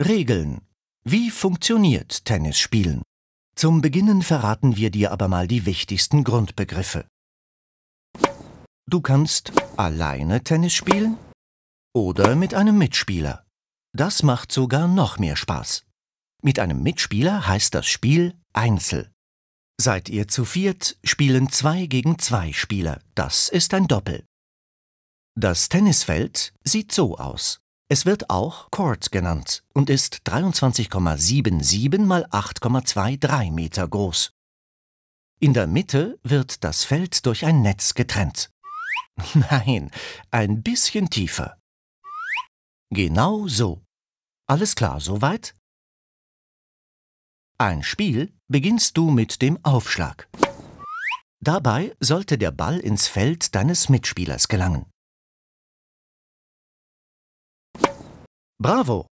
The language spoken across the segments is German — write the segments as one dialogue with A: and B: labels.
A: Regeln. Wie funktioniert Tennisspielen? Zum Beginnen verraten wir dir aber mal die wichtigsten Grundbegriffe. Du kannst alleine Tennis spielen oder mit einem Mitspieler. Das macht sogar noch mehr Spaß. Mit einem Mitspieler heißt das Spiel Einzel. Seid ihr zu viert, spielen zwei gegen zwei Spieler. Das ist ein Doppel. Das Tennisfeld sieht so aus. Es wird auch Chord genannt und ist 23,77 mal 8,23 Meter groß. In der Mitte wird das Feld durch ein Netz getrennt. Nein, ein bisschen tiefer. Genau so. Alles klar soweit? Ein Spiel beginnst du mit dem Aufschlag. Dabei sollte der Ball ins Feld deines Mitspielers gelangen. Bravo!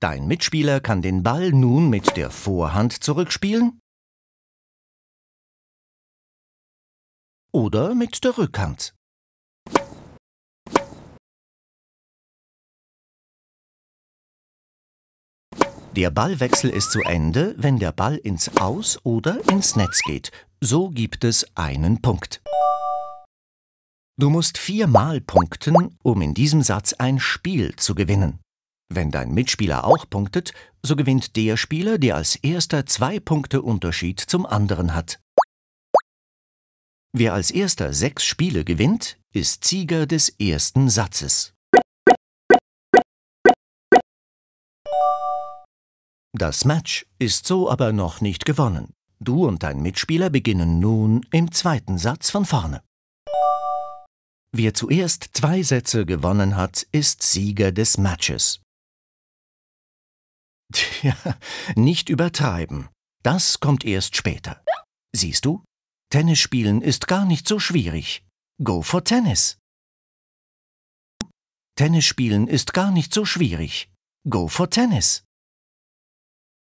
A: Dein Mitspieler kann den Ball
B: nun mit der Vorhand zurückspielen oder mit der Rückhand.
A: Der Ballwechsel ist zu Ende, wenn der Ball ins Aus oder ins Netz geht. So gibt es einen Punkt. Du musst viermal punkten, um in diesem Satz ein Spiel zu gewinnen. Wenn dein Mitspieler auch punktet, so gewinnt der Spieler, der als erster zwei Punkte Unterschied zum anderen hat. Wer als erster sechs Spiele gewinnt, ist Sieger des ersten Satzes. Das Match ist so aber noch nicht gewonnen. Du und dein Mitspieler beginnen nun im zweiten Satz von vorne. Wer zuerst zwei Sätze gewonnen hat, ist Sieger des Matches. Ja, nicht übertreiben. Das kommt erst später. Siehst du? Tennis spielen ist gar nicht so schwierig. Go for Tennis. Tennis spielen ist gar nicht so schwierig. Go for Tennis.